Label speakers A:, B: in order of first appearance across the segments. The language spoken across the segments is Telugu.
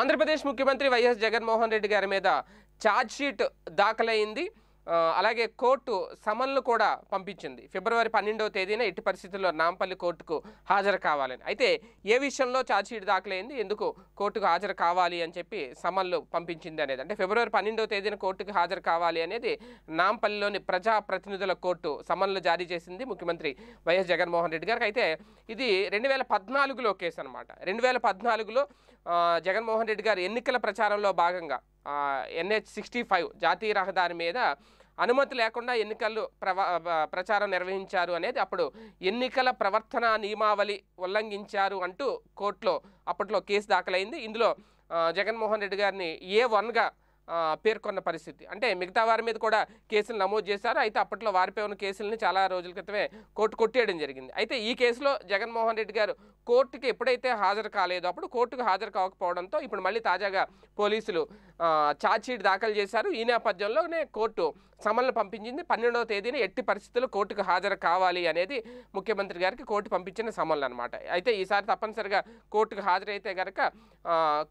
A: ఆంధ్రప్రదేశ్ ముఖ్యమంత్రి వైఎస్ జగన్మోహన్ రెడ్డి గారి మీద షీట్ దాఖలైంది అలాగే కోర్టు సమన్లు కూడా పంపించింది ఫిబ్రవరి పన్నెండవ తేదీన ఎట్టి పరిస్థితుల్లో నాంపల్లి కోర్టుకు హాజరు కావాలని అయితే ఏ విషయంలో ఛార్జ్షీట్ దాఖలైంది ఎందుకు కోర్టుకు హాజరు కావాలి అని చెప్పి సమన్లు పంపించింది అనేది అంటే ఫిబ్రవరి పన్నెండవ తేదీన కోర్టుకు హాజరు కావాలి అనేది నాంపల్లిలోని ప్రజాప్రతినిధుల కోర్టు సమన్లు జారీ చేసింది ముఖ్యమంత్రి వైఎస్ జగన్మోహన్ రెడ్డి గారికి అయితే ఇది రెండు వేల పద్నాలుగులో కేసు అనమాట రెండు వేల పద్నాలుగులో జగన్మోహన్ రెడ్డి గారు ఎన్నికల ప్రచారంలో భాగంగా ఎన్హెచ్ సిక్స్టీ ఫైవ్ జాతీయ రహదారి మీద అనుమతి లేకుండా ఎన్నికలు ప్రచారం నిర్వహించారు అనేది అప్పుడు ఎన్నికల ప్రవర్తన నియమావళి ఉల్లంఘించారు అంటూ కోర్టులో అప్పట్లో కేసు దాఖలైంది ఇందులో జగన్మోహన్ రెడ్డి గారిని ఏ వన్గా పేర్కొన్న పరిస్థితి అంటే మిగతా వారి మీద కూడా కేసులు నమోదు చేశారు అయితే అప్పట్లో వారిపై ఉన్న కేసులని చాలా రోజుల క్రితమే కోర్టు కొట్టేయడం జరిగింది అయితే ఈ కేసులో జగన్మోహన్ రెడ్డి గారు కోర్టుకి ఎప్పుడైతే హాజరు కాలేదో అప్పుడు కోర్టుకు హాజరు కాకపోవడంతో ఇప్పుడు మళ్ళీ తాజాగా పోలీసులు ఛార్జ్షీట్ దాఖలు చేశారు ఈ నేపథ్యంలోనే కోర్టు సమన్లు పంపించింది పన్నెండవ తేదీన ఎట్టి పరిస్థితుల్లో కోర్టుకు హాజరు కావాలి అనేది ముఖ్యమంత్రి గారికి కోర్టు పంపించిన సమన్లు అనమాట అయితే ఈసారి తప్పనిసరిగా కోర్టుకు హాజరైతే గనక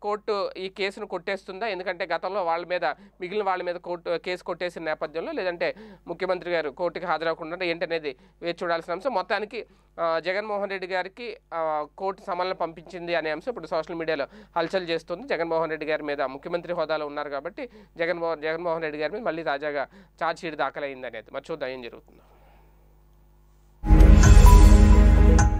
A: కోర్టు ఈ కేసును కొట్టేస్తుందా ఎందుకంటే గతంలో వాళ్ళ వాళ్ళ మీద మిగిలిన వాళ్ళ మీద కోర్టు కేసు కొట్టేసిన నేపథ్యంలో లేదంటే ముఖ్యమంత్రి గారు కోర్టుకి హాజరవకుండా ఏంటనేది వేచి చూడాల్సిన అంశం మొత్తానికి జగన్మోహన్ రెడ్డి గారికి కోర్టు సమన్లు పంపించింది అనే అంశం ఇప్పుడు సోషల్ మీడియాలో హల్చల్ చేస్తుంది జగన్మోహన్ రెడ్డి గారి మీద ముఖ్యమంత్రి హోదాలో ఉన్నారు కాబట్టి జగన్మోహన్ జగన్మోహన్ రెడ్డి గారి మీద మళ్ళీ తాజాగా ఛార్జ్షీట్ దాఖలైంది అనేది మరి చూద్దాం ఏం జరుగుతుందో